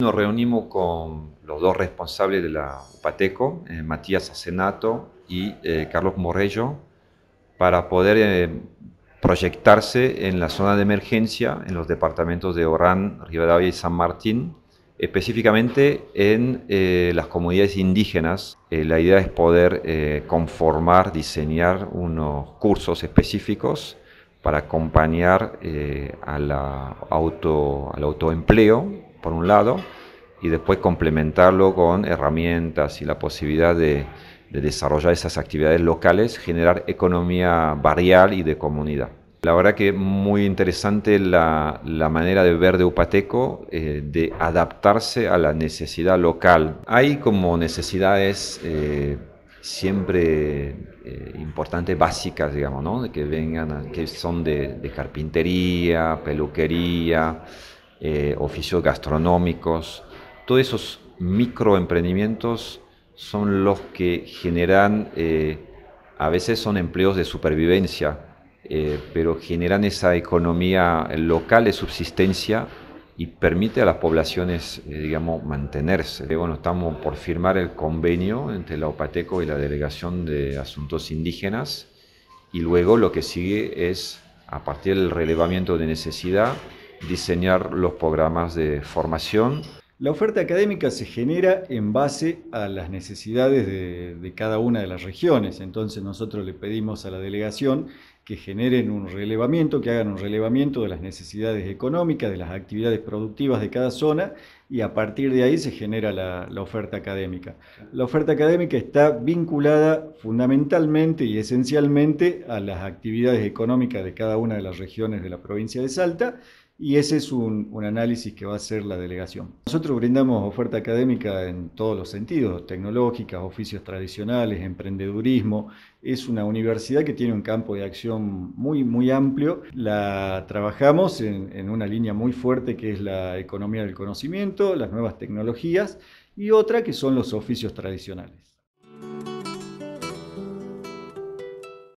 Nos reunimos con los dos responsables de la UPATECO, eh, Matías Asenato y eh, Carlos Morello, para poder eh, proyectarse en la zona de emergencia en los departamentos de Orán, Rivadavia y San Martín, específicamente en las comunidades indígenas. la idea es poder conformar, diseñar unos cursos específicos para acompañar al autoempleo por un lado, y después complementarlo con herramientas y la posibilidad de, desarrollar esas actividades locales, generar economía barrial y de comunidad. La verdad que muy interesante la, manera de ver de Upateco, eh, de adaptarse a la necesidad local. Hay como necesidades eh, siempre eh, importantes, básicas, digamos, ¿no? que vengan, que son de, de carpintería, peluquería, eh, oficios gastronómicos, todos esos microemprendimientos son los que generan, eh, a veces son empleos de supervivencia, eh, pero generan esa economía local de subsistencia y permite a las poblaciones, digamos, mantenerse. Bueno, estamos por firmar el convenio entre la OPATECO y la Delegación de Asuntos Indígenas y luego lo que sigue es, a partir del relevamiento de necesidad, diseñar los programas de formación. La oferta académica se genera en base a las necesidades de, cada una de las regiones, entonces nosotros le pedimos a la delegación que generen un relevamiento, que hagan un relevamiento de las necesidades económicas, de las actividades productivas de cada zona y a partir de ahí se genera la, oferta académica. La oferta académica está vinculada fundamentalmente y esencialmente a las actividades económicas de cada una de las regiones de la provincia de Salta y ese es un, un, análisis que va a hacer la delegación. Nosotros brindamos oferta académica en todos los sentidos, tecnológicas, oficios tradicionales, emprendedurismo. Es una universidad que tiene un campo de acción muy, muy amplio. La trabajamos en una línea muy fuerte que es la economía del conocimiento, las nuevas tecnologías y otra que son los oficios tradicionales.